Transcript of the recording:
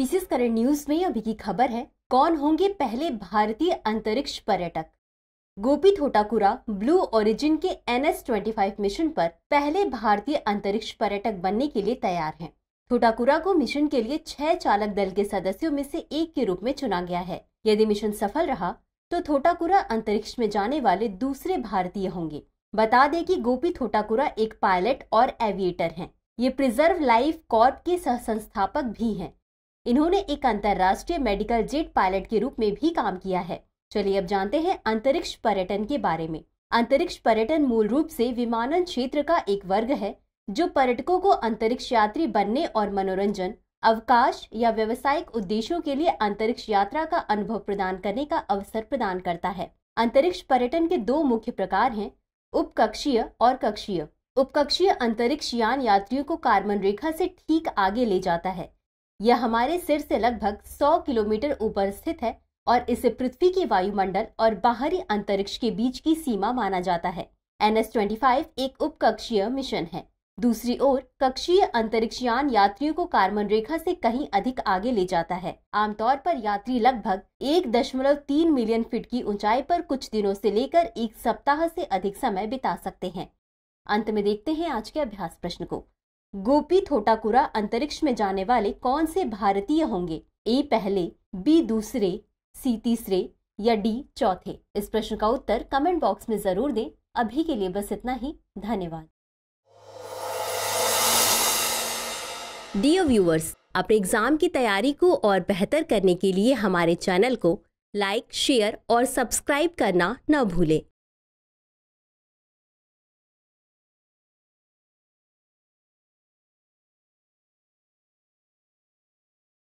PCS current news में अभी की खबर है कौन होंगे पहले भारतीय अंतरिक्ष पर्यटक गोपी थोटाकुरा ब्लू ओरिजिन के एन एस मिशन पर पहले भारतीय अंतरिक्ष पर्यटक बनने के लिए तैयार हैं। थोटाकुरा को मिशन के लिए छह चालक दल के सदस्यों में से एक के रूप में चुना गया है यदि मिशन सफल रहा तो थोटाकुरा अंतरिक्ष में जाने वाले दूसरे भारतीय होंगे बता दें कि गोपी थोटाकुरा एक पायलट और एविएटर हैं। ये प्रिजर्व लाइफ कॉर्प के सह संस्थापक भी हैं इन्होंने एक अंतर्राष्ट्रीय मेडिकल जेट पायलट के रूप में भी काम किया है चलिए अब जानते हैं अंतरिक्ष पर्यटन के बारे में अंतरिक्ष पर्यटन मूल रूप से विमानन क्षेत्र का एक वर्ग है जो पर्यटकों को अंतरिक्ष यात्री बनने और मनोरंजन अवकाश या व्यवसायिक उद्देश्यों के लिए अंतरिक्ष यात्रा का अनुभव प्रदान करने का अवसर प्रदान करता है अंतरिक्ष पर्यटन के दो मुख्य प्रकार हैं उपकक्षीय और कक्षीय उपकक्षीय अंतरिक्ष यान यात्रियों को कार्बन रेखा से ठीक आगे ले जाता है यह हमारे सिर से लगभग 100 किलोमीटर ऊपर स्थित है और इसे पृथ्वी के वायुमंडल और बाहरी अंतरिक्ष के बीच की सीमा माना जाता है एन एस एक उपकक्षीय मिशन है दूसरी ओर कक्षीय अंतरिक्ष यान यात्रियों को कार्बन रेखा से कहीं अधिक आगे ले जाता है आमतौर पर यात्री लगभग एक दशमलव तीन मिलियन फीट की ऊंचाई पर कुछ दिनों से लेकर एक सप्ताह से अधिक समय बिता सकते हैं अंत में देखते हैं आज के अभ्यास प्रश्न को गोपी थोटाकुरा अंतरिक्ष में जाने वाले कौन से भारतीय होंगे ए पहले बी दूसरे सी तीसरे या डी चौथे इस प्रश्न का उत्तर कमेंट बॉक्स में जरूर दें अभी के लिए बस इतना ही धन्यवाद डियर व्यूअर्स अपने एग्जाम की तैयारी को और बेहतर करने के लिए हमारे चैनल को लाइक शेयर और सब्सक्राइब करना न भूलें